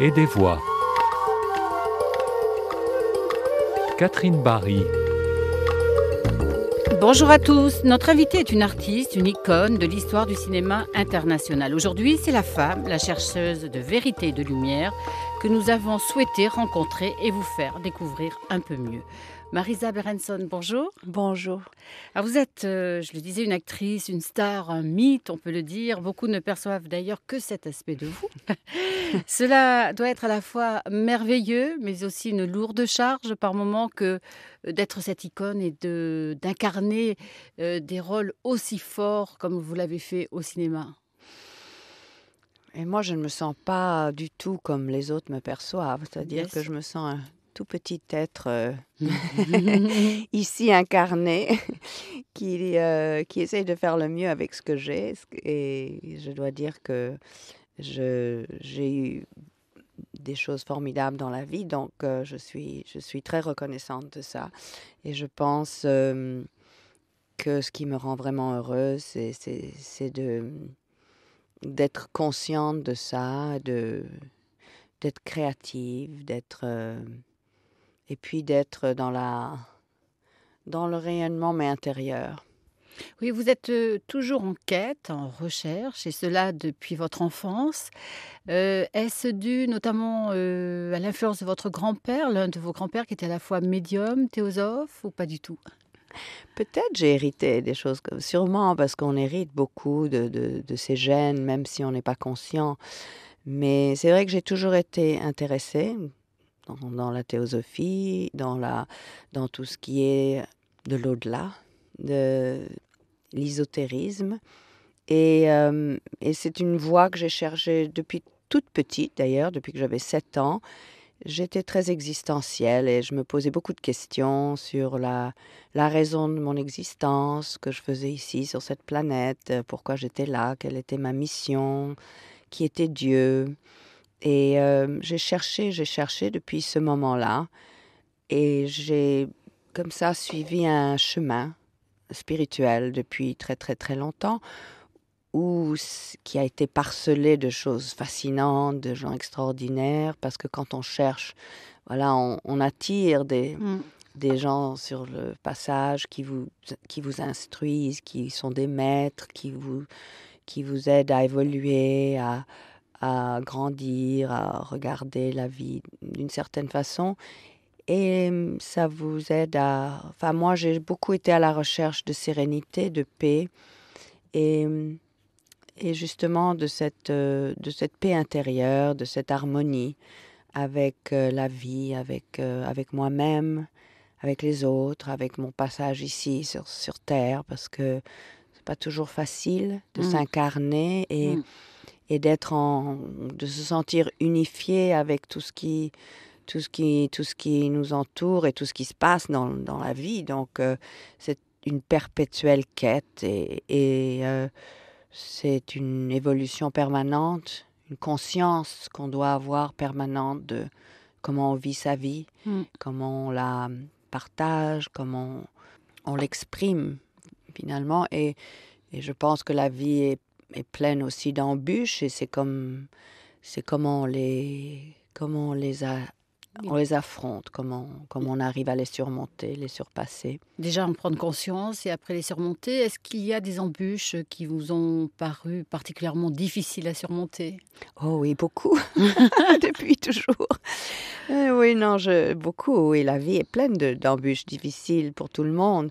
et des voix. Catherine Barry. Bonjour à tous. Notre invitée est une artiste, une icône de l'histoire du cinéma international. Aujourd'hui, c'est la femme, la chercheuse de vérité et de lumière, que nous avons souhaité rencontrer et vous faire découvrir un peu mieux. Marisa Berenson, bonjour. Bonjour. vous êtes, euh, je le disais, une actrice, une star, un mythe, on peut le dire. Beaucoup ne perçoivent d'ailleurs que cet aspect de vous. Cela doit être à la fois merveilleux, mais aussi une lourde charge par moment que d'être cette icône et d'incarner euh, des rôles aussi forts comme vous l'avez fait au cinéma. Et moi, je ne me sens pas du tout comme les autres me perçoivent. C'est-à-dire que je me sens un tout petit être euh, ici incarné qui, euh, qui essaye de faire le mieux avec ce que j'ai. Et je dois dire que j'ai eu des choses formidables dans la vie, donc euh, je, suis, je suis très reconnaissante de ça. Et je pense que ce qui me rend vraiment heureuse, c'est de d'être consciente de ça, de d'être créative, d'être euh, et puis d'être dans la dans le rayonnement mais intérieur. Oui, vous êtes euh, toujours en quête, en recherche, et cela depuis votre enfance. Euh, est-ce dû notamment à l'influence de votre grand-père, l'un de vos grands-pères qui était à la fois médium, théosophe, ou pas du tout Peut-être j'ai hérité des choses sûrement parce qu'on hérite beaucoup de, de, ces gènes, même si on n'est pas conscient. Mais c'est vrai que j'ai toujours été intéressée dans, la théosophie, dans, dans tout ce qui est de l'au-delà, de l'ésotérisme. Et, euh, et c'est une voie que j'ai cherchée depuis toute petite, d'ailleurs, depuis que j'avais 7 ans. J'étais très existentielle et je me posais beaucoup de questions sur la, raison de mon existence, que je faisais ici sur cette planète, euh, pourquoi j'étais là, quelle était ma mission, qui était Dieu. Et euh, j'ai cherché, j'ai cherché depuis ce moment-là et j'ai comme ça suivi un chemin spirituel depuis très très très longtemps ou qui a été parcelé de choses fascinantes, de gens extraordinaires, parce que quand on cherche, voilà, on, attire des, mm. des gens sur le passage qui vous, qui vous instruisent, qui sont des maîtres, qui vous, qui vous aident à évoluer, à, à grandir, à regarder la vie d'une certaine façon. Et mm, ça vous aide à... Enfin, moi, j'ai beaucoup été à la recherche de sérénité, de paix. Et mm, et justement de cette, euh, de cette paix intérieure, de cette harmonie avec euh, la vie, avec, euh, avec moi-même, avec les autres, avec mon passage ici sur, sur Terre, parce que c'est pas toujours facile de mm. s'incarner et, mm. et d'être en, de se sentir unifié avec tout ce qui tout ce qui tout ce qui nous entoure et tout ce qui se passe dans, la vie donc c'est une perpétuelle quête et, c'est une évolution permanente, une conscience qu'on doit avoir permanente de comment on vit sa vie, mm. comment on la partage, comment on, l'exprime finalement. Et, je pense que la vie est, est pleine aussi d'embûches et c'est comme c'est les comment on les a on les affronte, comment, comment on arrive à les surmonter, les surpasser. Déjà en prendre conscience et après les surmonter. Est-ce qu'il y a des embûches qui vous ont paru particulièrement difficiles à surmonter Oh oui, beaucoup, depuis toujours. Euh, oui, non, je, beaucoup. Et la vie est pleine d'embûches difficiles pour tout le monde.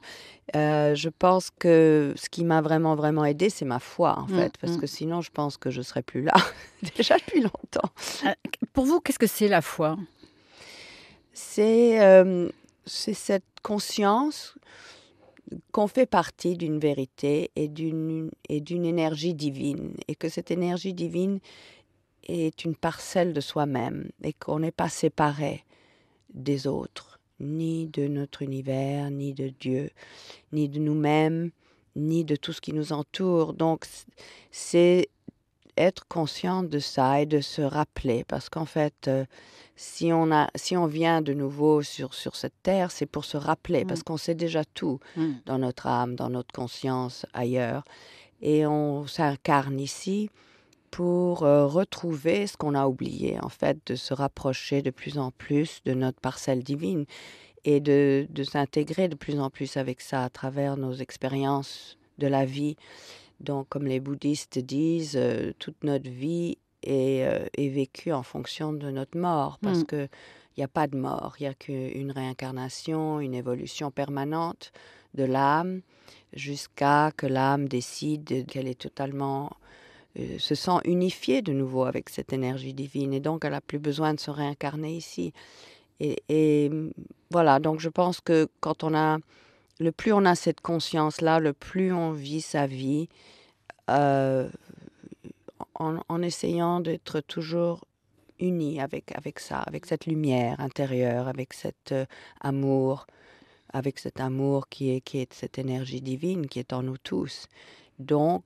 Euh, je pense que ce qui m'a vraiment, vraiment aidé, c'est ma foi, en mm, fait, parce mm. que sinon, je pense que je serais plus là, déjà depuis longtemps. Euh, pour vous, qu'est-ce que c'est la foi euh, c'est cette conscience qu'on fait partie d'une vérité et d'une énergie divine, et que cette énergie divine est une parcelle de soi-même, et qu'on n'est pas séparé des autres, ni de notre univers, ni de Dieu, ni de nous-mêmes, ni de tout ce qui nous entoure. Donc c'est être conscient de ça et de se rappeler, parce qu'en fait, euh, si, on a, si on vient de nouveau sur, sur cette terre, c'est pour se rappeler, mmh. parce qu'on sait déjà tout mmh. dans notre âme, dans notre conscience, ailleurs. Et on s'incarne ici pour euh, retrouver ce qu'on a oublié, en fait, de se rapprocher de plus en plus de notre parcelle divine et de, de s'intégrer de plus en plus avec ça à travers nos expériences de la vie donc, comme les bouddhistes disent, euh, toute notre vie euh, est, vécue en fonction de notre mort, hmm. parce qu'il n'y a pas de mort, il n'y a qu'une réincarnation, une évolution permanente de l'âme, jusqu'à que l'âme décide qu'elle est totalement euh, se sent unifiée de nouveau avec cette énergie divine et donc elle n'a plus besoin de se réincarner ici. et, voilà, donc je pense que quand on a le plus on a cette conscience-là, le plus on vit sa vie euh, en, essayant d'être toujours unis avec, avec ça, avec cette lumière intérieure, avec cet euh, amour, avec cet amour qui est, qui est cette énergie divine qui est en nous tous. Donc,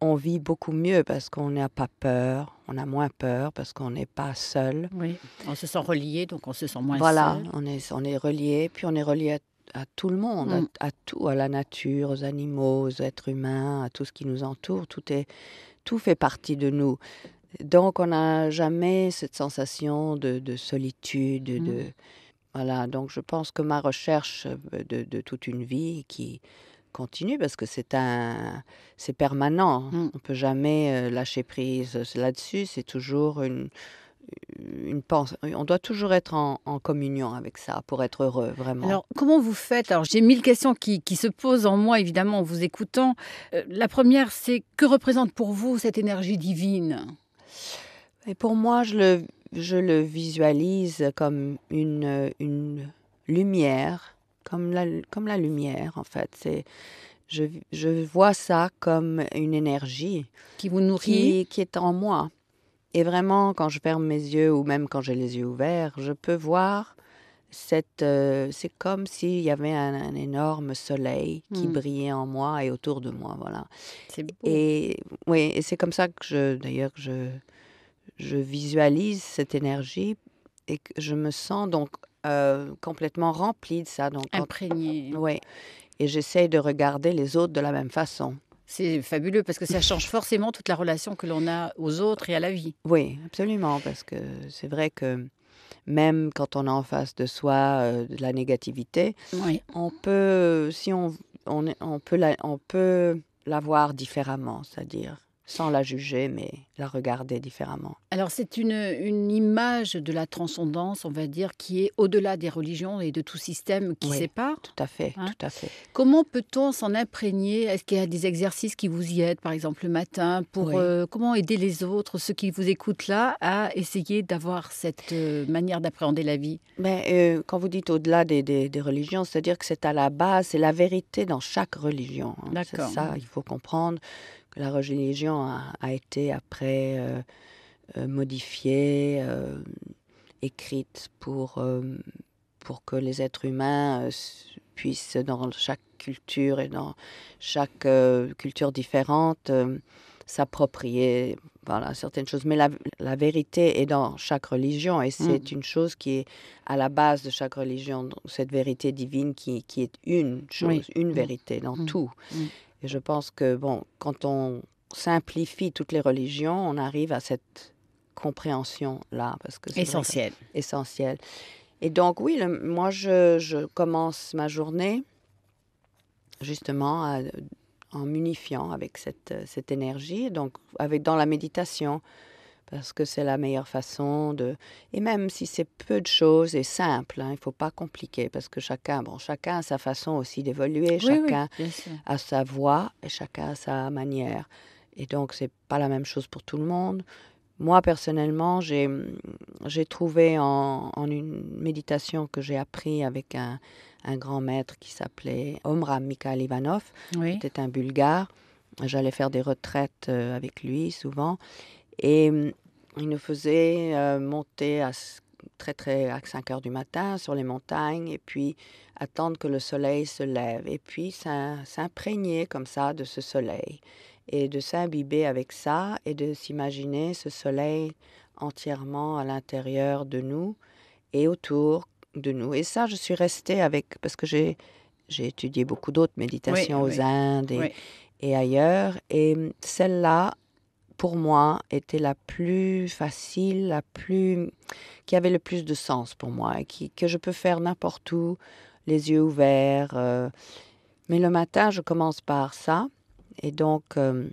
on vit beaucoup mieux parce qu'on n'a pas peur, on a moins peur parce qu'on n'est pas seul. Oui, on se sent relié, donc on se sent moins seul. Voilà, on est, on est relié, puis on est relié à à tout le monde, mm. à, tout, à la nature, aux animaux, aux êtres humains, à tout ce qui nous entoure. Tout est, tout fait partie de nous. Donc on n'a jamais cette sensation de, solitude. De, mm. voilà. Donc je pense que ma recherche de, toute une vie qui continue parce que c'est un c'est permanent. on mm. On peut jamais euh, lâcher prise là-dessus. C'est toujours une on doit toujours être en, communion avec ça pour être heureux, vraiment. Alors, comment vous faites Alors, j'ai mille questions qui, se posent en moi, évidemment, en vous écoutant. Euh, la première, c'est que représente pour vous cette énergie divine Et Pour moi, je le, visualise comme une, lumière, comme la, lumière, en fait. Je, vois ça comme une énergie qui vous nourrit, qui est en moi et vraiment, quand je ferme mes yeux ou même quand j'ai les yeux ouverts, je peux voir cette. Euh, c'est comme s'il y avait un, énorme soleil qui mmh. brillait en moi et autour de moi, voilà. C'est beau. Et oui, c'est comme ça que je, d'ailleurs, je visualise cette énergie et que je me sens donc euh, complètement remplie de ça. Donc, Imprégnée. Oui. Et j'essaye de regarder les autres de la même façon. C'est fabuleux parce que ça change forcément toute la relation que l'on a aux autres et à la vie. Oui, absolument, parce que c'est vrai que même quand on a en face de soi euh, de la négativité, on peut, si on, on, peut on peut la voir différemment, c'est-à-dire sans la juger, mais la regarder différemment. Alors c'est une, une, image de la transcendance, on va dire, qui est au-delà des religions et de tout système qui sépare. Tout à fait, hein tout à fait. Comment peut-on s'en imprégner Est-ce qu'il y a des exercices qui vous y aident, par exemple le matin, pour euh, comment aider les autres, ceux qui vous écoutent là, à essayer d'avoir cette euh, manière d'appréhender la vie Mais ben, euh, quand vous dites au-delà des, religions, c'est-à-dire que c'est à la base, c'est la vérité dans chaque religion. Hein. C'est ça, il faut comprendre la religion a, été après euh, euh, modifiée, euh, écrite pour, pour que les êtres humains puissent, dans chaque culture et dans chaque culture différente, s'approprier certaines choses. Mais la, vérité est dans chaque religion et mm. c'est une chose qui est à la base de chaque religion, cette vérité divine qui, est une chose, une mm. vérité dans mm. tout. Et je pense que, bon, quand on simplifie toutes les religions, on arrive à cette compréhension-là. parce que Essentiel. Et donc, oui, moi, je, commence ma journée justement en m'unifiant avec cette, cette énergie, donc avec, dans la méditation parce que c'est la meilleure façon de... Et même si c'est peu de choses et simple, hein, il ne faut pas compliquer, parce que chacun, bon, chacun a sa façon aussi d'évoluer, chacun a sa voix et chacun a sa manière. Et donc, c'est pas la même chose pour tout le monde. Moi, personnellement, j'ai trouvé en, en, une méditation que j'ai appris avec un, un, grand maître qui s'appelait Omram Mikhail Ivanov, C'était qui était un bulgare. J'allais faire des retraites euh, avec lui souvent. Et il nous faisait euh, monter à très très 5 heures du matin sur les montagnes et puis attendre que le soleil se lève et puis s'imprégner comme ça de ce soleil et de s'imbiber avec ça et de s'imaginer ce soleil entièrement à l'intérieur de nous et autour de nous. Et ça, je suis restée avec, parce que j'ai, j'ai étudié beaucoup d'autres méditations aux Indes et, ailleurs, et celle-là, pour moi, était la plus facile, la plus. qui avait le plus de sens pour moi, et que je peux faire n'importe où, les yeux ouverts. Euh. Mais le matin, je commence par ça. Et donc. Euh,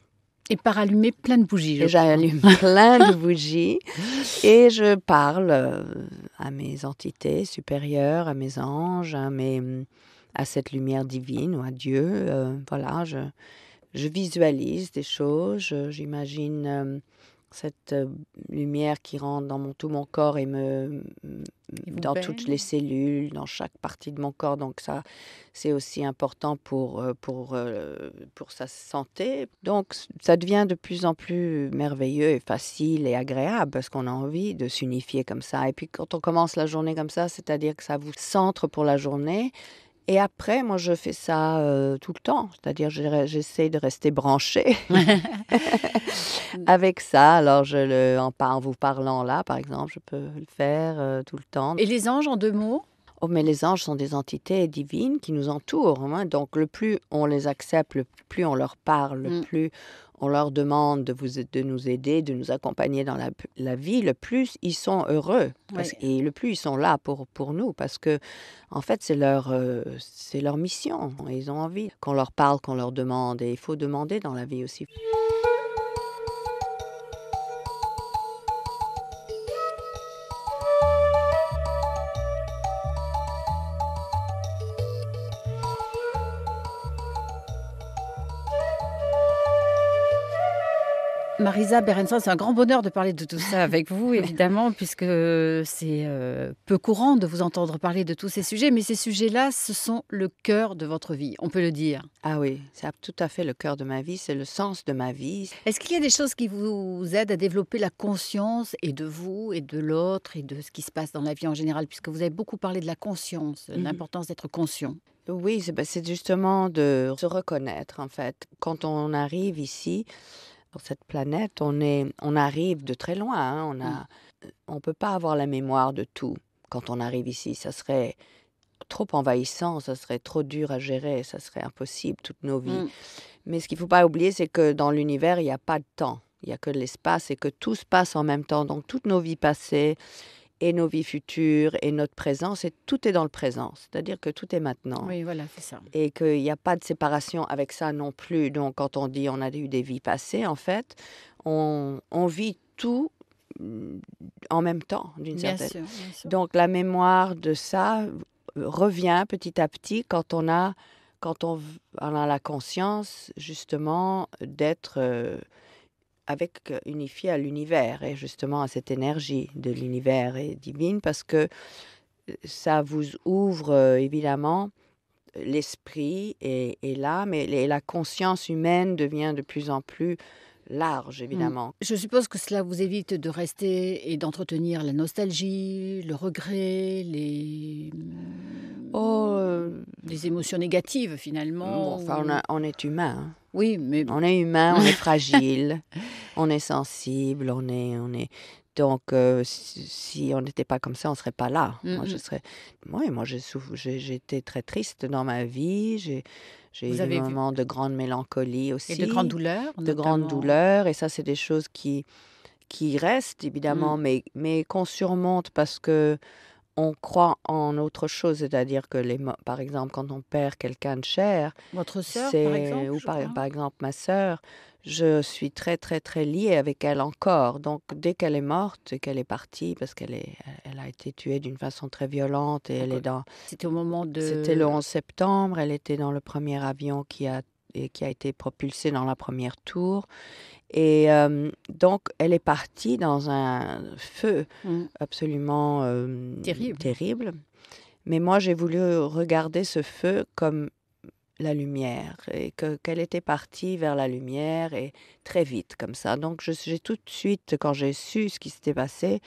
et par allumer plein de bougies. j'allume plein de bougies. Et je parle euh, à mes entités supérieures, à mes anges, à, à cette lumière divine ou à Dieu. voilà, je, je visualise des choses, j'imagine euh, cette euh, lumière qui rentre dans mon, tout mon corps et me dans toutes les cellules, dans chaque partie de mon corps. Donc ça, c'est aussi important pour, euh, pour, pour sa santé. Donc ça devient de plus en plus merveilleux et facile et agréable parce qu'on a envie de s'unifier comme ça. Et puis quand on commence la journée comme ça, c'est-à-dire que ça vous centre pour la journée et après, moi, je fais ça euh, tout le temps. C'est-à-dire, j'essaie de rester branché avec ça. Alors, je le, en, vous parlant là, par exemple, je peux le faire euh, tout le temps. Et les anges, en deux mots Oh, mais les anges sont des entités divines qui nous entourent. Hein. Donc, le plus on les accepte, le plus on leur parle, le mm. plus on leur demande de, vous, de nous aider, de nous accompagner dans la, vie, le plus ils sont heureux et le plus ils sont là pour, nous parce que, en fait, c'est leur, euh, c'est leur mission. Ils ont envie qu'on leur parle, qu'on leur demande et il faut demander dans la vie aussi. Marisa Berenson, c'est un grand bonheur de parler de tout ça avec vous, évidemment, puisque c'est euh, peu courant de vous entendre parler de tous ces sujets, mais ces sujets-là, ce sont le cœur de votre vie, on peut le dire. Ah oui, c'est tout à fait le cœur de ma vie, c'est le sens de ma vie. Est-ce qu'il y a des choses qui vous aident à développer la conscience et de vous et de l'autre et de ce qui se passe dans la vie en général, puisque vous avez beaucoup parlé de la conscience, de mhm. l'importance d'être conscient Oui, bah, c'est justement de se reconnaître, en fait. Quand on arrive ici, sur cette planète, on, est, on arrive de très loin. Hein. On ne euh, on peut pas avoir la mémoire de tout quand on arrive ici. Ça serait trop envahissant, ça serait trop dur à gérer, ça serait impossible toutes nos vies. Mm. Mais ce qu'il ne faut pas oublier, c'est que dans l'univers, il n'y a pas de temps. Il n'y a que l'espace et que tout se passe en même temps. Donc toutes nos vies passées, et nos vies futures et notre présence, et tout est dans le présent, c'est-à-dire que tout est maintenant. Oui, voilà, c'est ça. Et qu'il n'y a pas de séparation avec ça non plus. Donc, quand on dit on a eu des vies passées, en fait, on, vit tout mm, en même temps, d'une certaine. Donc, la mémoire de ça euh, revient petit à petit quand on a, quand on, a la conscience, justement, d'être. Euh, avec euh, unifié à l'univers et justement à cette énergie de l'univers et divine parce que euh, ça vous ouvre euh, évidemment l'esprit et, l'âme et, la conscience humaine devient de plus en plus large, hmm. évidemment. Je suppose que cela vous évite de rester et d'entretenir la nostalgie, le regret, les... Oh, euh, des émotions négatives finalement. enfin, on, est humain. Hein. Oui, mais on est humain, on est fragile, on est sensible, on est, on est. Donc, euh, si on n'était pas comme ça, on serait pas là. Moi, je serais. moi, j'étais très triste dans ma vie. J'ai j'ai eu des moments de grande mélancolie aussi. Et de grandes douleurs. De grandes douleurs. Et ça, c'est des choses qui, qui restent, évidemment, mm. mais, mais qu'on surmonte parce que on croit en autre chose, c'est-à-dire que, les, par exemple, quand on perd quelqu'un de cher, votre sœur, par exemple, ou par, exemple ma sœur, je suis très très très liée avec elle encore. Donc dès qu'elle est morte, qu'elle est partie, parce qu'elle est, elle a été tuée d'une façon très violente et elle est dans. C'était au moment de. C'était le 11 septembre. Elle était dans le premier avion qui a qui a été propulsé dans la première tour. Et euh, donc, elle est partie dans un feu mm. absolument euh, terrible. terrible. Mais moi, j'ai voulu regarder ce feu comme la lumière et que qu'elle était partie vers la lumière et très vite comme ça. Donc, j'ai tout de suite, quand j'ai su ce qui s'était passé,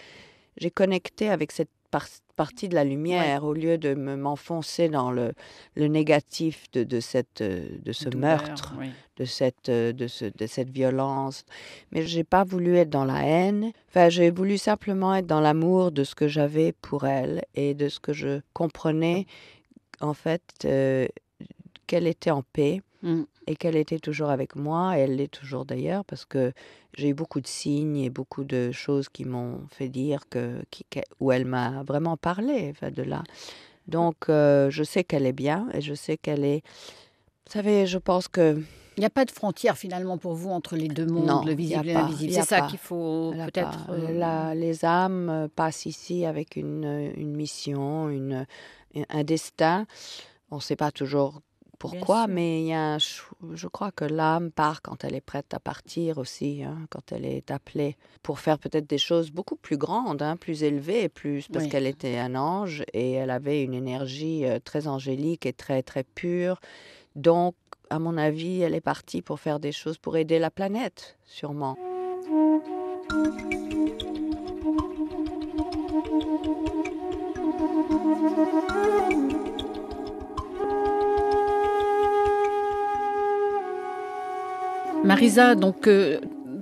j'ai connecté avec cette partie de la lumière au lieu de m'enfoncer dans le, négatif de, cette, euh, de ce meurtre, de, cette, euh, de, de cette violence. Mais je n'ai pas voulu être dans la haine. Enfin, j'ai voulu simplement être dans l'amour de ce que j'avais pour elle et de ce que je comprenais, en fait, euh, qu'elle était en paix. Mmh et qu'elle était toujours avec moi, et elle l'est toujours d'ailleurs, parce que j'ai eu beaucoup de signes et beaucoup de choses qui m'ont fait dire que, qui, où elle m'a vraiment parlé de là. Donc euh, je sais qu'elle est bien et je sais qu'elle est... Vous savez, je pense que... Il n'y a pas de frontière finalement pour vous entre les deux mondes, le visible et l'invisible. C'est ça qu'il faut peut-être... Euh, les âmes passent ici avec une, mission, une, un destin. On ne sait pas toujours pourquoi, mais il y a un, je crois que l'âme part quand elle est prête à partir aussi, hein, quand elle est appelée pour faire peut-être des choses beaucoup plus grandes, hein, plus élevées, plus parce qu'elle était un ange et elle avait une énergie euh, très angélique et très très pure. Donc, à mon avis, elle est partie pour faire des choses pour aider la planète, sûrement. Marisa, donc euh,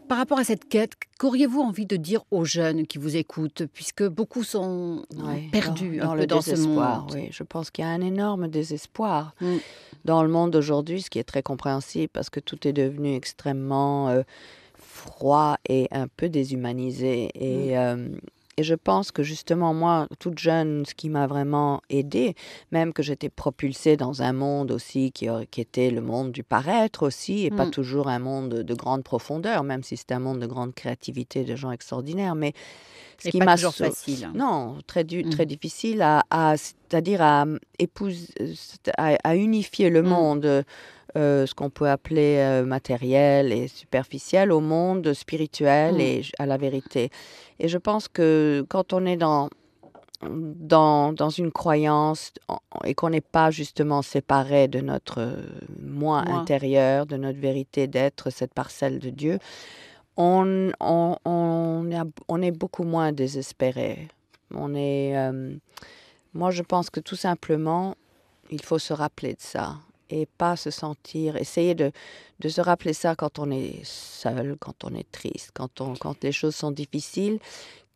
par rapport à cette quête, qu'auriez-vous envie de dire aux jeunes qui vous écoutent, puisque beaucoup sont perdus dans, dans ce monde Oui, je pense qu'il y a un énorme désespoir mm. dans le monde aujourd'hui, ce qui est très compréhensible parce que tout est devenu extrêmement euh, froid et un peu déshumanisé et mm. euh, et je pense que justement, moi, toute jeune, ce qui m'a vraiment aidée, même que j'étais propulsée dans un monde aussi qui, euh, était le monde du paraître aussi, et pas mm. toujours un monde de grande profondeur, même si c'est un monde de grande créativité, de gens extraordinaires. Mais ce qui m'a toujours facile. Non, très, du, très mm. difficile à, c'est-à-dire à, mm, épouser, euh, à, unifier le monde euh, euh, ce qu'on peut appeler euh, matériel et superficiel au monde spirituel mmh. et à la vérité. Et je pense que quand on est dans, dans, dans une croyance et qu'on n'est pas justement séparé de notre euh, moi, intérieur, de notre vérité d'être, cette parcelle de Dieu, on, on, on, est beaucoup moins désespéré. On est, moi, je pense que tout simplement, il faut se rappeler de ça et pas se sentir, essayer de, se rappeler ça quand on est seul, quand on est triste, quand, les choses sont difficiles,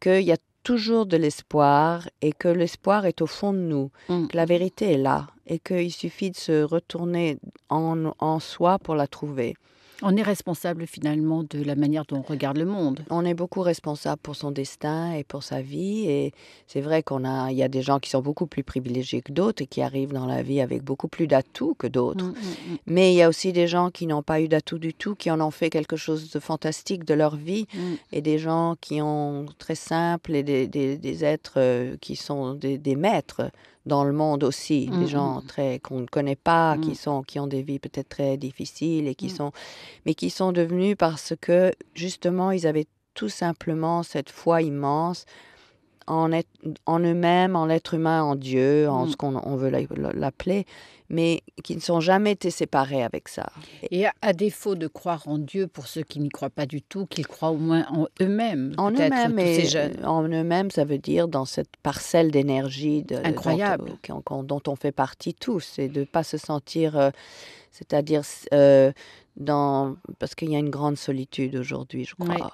qu'il y a toujours de l'espoir et que l'espoir est au fond de nous, mm. que la vérité est là et qu'il suffit de se retourner en, en soi pour la trouver. On est responsable finalement de la manière dont on regarde le monde. On est beaucoup responsable pour son destin et pour sa vie. Et c'est vrai qu'on il y a des gens qui sont beaucoup plus privilégiés que d'autres et qui arrivent dans la vie avec beaucoup plus d'atouts que d'autres. Mm, mm, mm. Mais il y a aussi des gens qui n'ont pas eu d'atouts du tout, qui en ont fait quelque chose de fantastique de leur vie. Et des gens qui ont très simple et des, êtres euh, qui sont des maîtres dans le monde aussi, mm, des mm, gens mm. très qu'on ne connaît pas, qui sont qui ont des vies peut-être très difficiles et qui sont mais qui sont devenus parce que justement ils avaient tout simplement cette foi immense en, en eux-mêmes, en l'être humain, en Dieu, en mm. ce qu'on veut l'appeler, mais qui ne sont jamais été séparés avec ça. Et à, défaut de croire en Dieu, pour ceux qui n'y croient pas du tout, qu'ils croient au moins en eux-mêmes. En eux-mêmes, en eux-mêmes, ça veut dire dans cette parcelle d'énergie incroyable dont, on fait partie tous, et de ne pas se sentir, euh, c'est-à-dire euh, dans, parce qu'il y a une grande solitude aujourd'hui, je crois.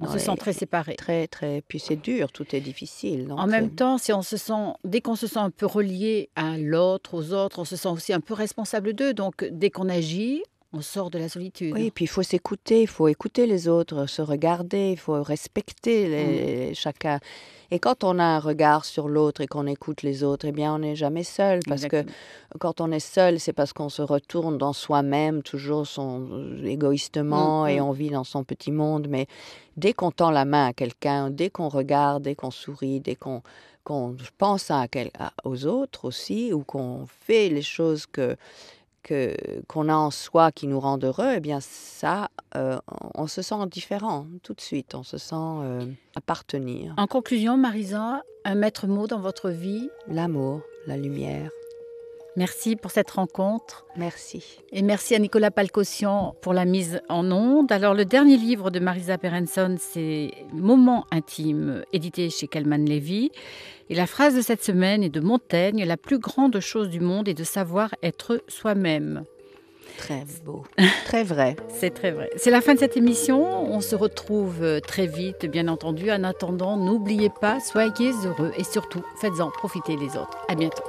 On se sent très séparés. Très, très. Puis c'est dur, tout est difficile. en même euh, temps, si on se sent, dès qu'on se sent un peu relié à l'autre, aux autres, on se sent aussi un peu responsable d'eux. Donc dès qu'on agit, on sort de la solitude. Oui, et puis il faut s'écouter, il faut écouter les autres, se regarder, il faut respecter mm. chacun. Et quand on a un regard sur l'autre et qu'on écoute les autres, eh bien, on n'est jamais seul. Parce que quand on est seul, c'est parce qu'on se retourne dans soi-même, toujours son, égoïstement, mm, et mm. on vit dans son petit monde. Mais dès qu'on tend la main à quelqu'un, dès qu'on regarde, dès qu'on sourit, dès qu'on pense à, à, aux autres aussi, ou qu'on fait les choses que qu'on a en soi qui nous rend heureux, eh bien ça, euh, on se sent différent tout de suite, on se sent euh, appartenir. En conclusion, Marisa, un maître mot dans votre vie L'amour, la lumière. Merci pour cette rencontre. Merci. Et merci à Nicolas Palcossian pour la mise en ondes. Alors, le dernier livre de Marisa Berenson, c'est Moments intimes, édité chez Kalman Levy. Et la phrase de cette semaine est de Montaigne La plus grande chose du monde est de savoir être soi-même. Très beau. très vrai. C'est très vrai. C'est la fin de cette émission. On se retrouve euh, très vite, bien entendu. En attendant, n'oubliez pas, soyez heureux et surtout, faites-en profiter les autres. À bientôt.